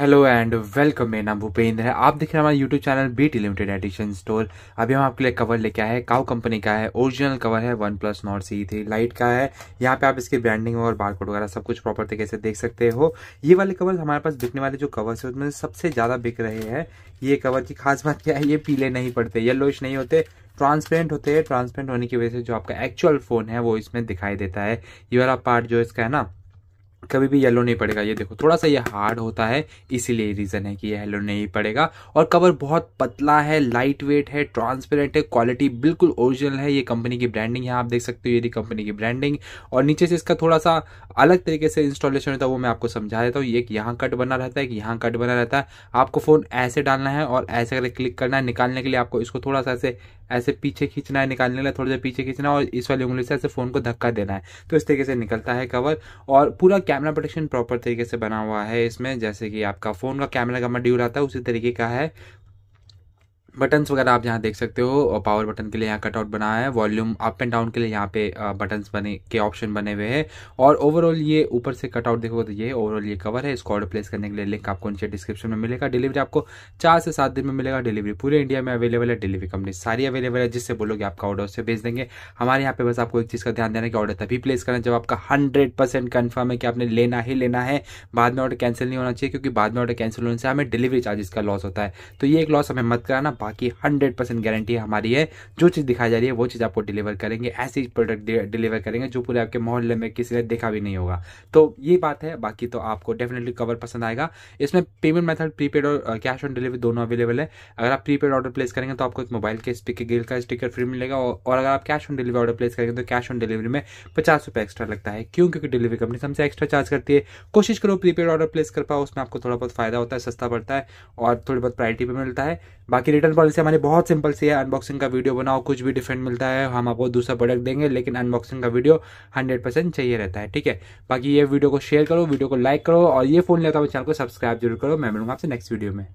hello and welcome मेरा नाम भूपेंद्र है आप देख रहे हैं हमारा YouTube channel BT limited edition store अभी हम आपके लिए कवर लेके आए हैं काउ कंपनी का है ओरिजिनल कवर है OnePlus Nord C three Lite का है यहाँ पे आप इसकी ब्रांडिंग और बारकोड वगैरह सब कुछ प्रॉपर तरीके से देख सकते हो ये वाले कवर हमारे पास बिकने वाले जो कवर्स है उसमें सबसे ज़्यादा बिक रहे हैं ये कवर की खास बात क्या है ये पीले नहीं पड़ते येलोइश नहीं होते ट्रांसपेरेंट होते हैं ट्रांसपेरेंट होने की वजह से जो आपका एक्चुअल फ़ोन है वो इसमें दिखाई देता है ये वाला पार्ट जो इसका है ना कभी भी येलो नहीं पड़ेगा ये देखो थोड़ा सा ये हार्ड होता है इसीलिए रीज़न है कि ये येलो नहीं पड़ेगा और कवर बहुत पतला है लाइट वेट है ट्रांसपेरेंट है क्वालिटी बिल्कुल ओरिजिनल है ये कंपनी की ब्रांडिंग है आप देख सकते हो ये कंपनी की ब्रांडिंग और नीचे से इसका थोड़ा सा अलग तरीके से इंस्टॉलेशन होता है वो मैं आपको समझा देता हूँ एक यहाँ कट बना रहता है एक यहाँ कट बना रहता है आपको फ़ोन ऐसे डालना है और ऐसे करके क्लिक करना है निकालने के लिए आपको इसको थोड़ा सा ऐसे ऐसे पीछे खींचना है निकालने के लिए थोड़ा सा पीछे खींचना है और इस वाली उंगली से ऐसे फ़ोन को धक्का देना है तो इस तरीके से निकलता है कवर और पूरा कैमरा प्रोटेक्शन प्रॉपर तरीके से बना हुआ है इसमें जैसे कि आपका फ़ोन का कैमरा का मड्यूल आता है उसी तरीके का है बटन्स वगैरह आप यहाँ देख सकते हो और पावर बटन के लिए यहाँ कटआउट बनाया है वॉल्यूम अप एंड डाउन के लिए यहाँ पे बटन्स बने के ऑप्शन बने हुए हैं और ओवरऑल ये ऊपर से कटआउट देखोगे तो ये ओवरऑल ये कवर है इसको ऑर्डर प्लेस करने के लिए लिंक आपको नीचे डिस्क्रिप्शन में मिलेगा डिलीवरी आपको चार से सात दिन में मिलेगा डिलीवरी पूरे इंडिया में अवेलेबल है डिलीवरी कंपनी सारी अवेलेबल है जिससे बोलोगे आपका ऑर्डर उससे भेज देंगे हमारे यहाँ पे बस आपको एक चीज़ का ध्यान देना कि ऑर्डर तभी प्लेस करना जब आपका हंड्रेड परसेंट कन्फर्म है कि आपने लेना ही लेना है बाद में ऑर्डर कैंसिल नहीं होना चाहिए क्योंकि बाद में ऑर्डर कैंसिल होने से हमें डिलीवरी चार्जेस का लॉस होता है तो ये एक लॉस हमें मत कराना बाकी हंड्रेड परसेंट गारंटी हमारी है जो चीज़ दिखाई जा रही है वो चीज़ आपको डिलीवर करेंगे ऐसी प्रोडक्ट डिलीवर करेंगे जो पूरे आपके मोहल्ले में किसी ने देखा भी नहीं होगा तो ये बात है बाकी तो आपको डेफिनेटली कवर पसंद आएगा इसमें पेमेंट मेथड प्रीपेड और कैश ऑन डिलीवरी दोनों अवेलेबल है अगर आप प्रीपेड ऑर्डर प्लेस करेंगे तो आपको एक मोबाइल के स्पीकर गिल का स्टिकर फ्री मिलेगा और अगर आप cash on delivery order place करेंगे तो कैश ऑन डिलीवरी में पचास रुपये एक्स्ट्रा लगता है क्यों क्योंकि डिलीवरी कंपनी हमसे एक्स्ट्रा चार्ज करती है कोशिश करो प्रीपेड ऑर्डर प्लेस कर पाओ उसमें आपको थोड़ा बहुत फायदा होता है सस्ता पड़ता है और थोड़ी बहुत प्रायरिटी भी मिलता है बाकी रिटर्न पॉलिसी हमारी बहुत सिंपल सी है अनबॉक्सिंग का वीडियो बनाओ कुछ भी डिफरेंट मिलता है हम आपको दूसरा प्रोडक्ट देंगे लेकिन अनबॉक्सिंग का वीडियो हंड्रेड परसेंट चाहिए रहता है ठीक है बाकी ये वीडियो को शेयर करो वीडियो को लाइक करो और ये फोन लेता हूँ चैनल को सब्सक्राइब जरूर करो मैं मिलूंगा आपसे नेक्स्ट वीडियो में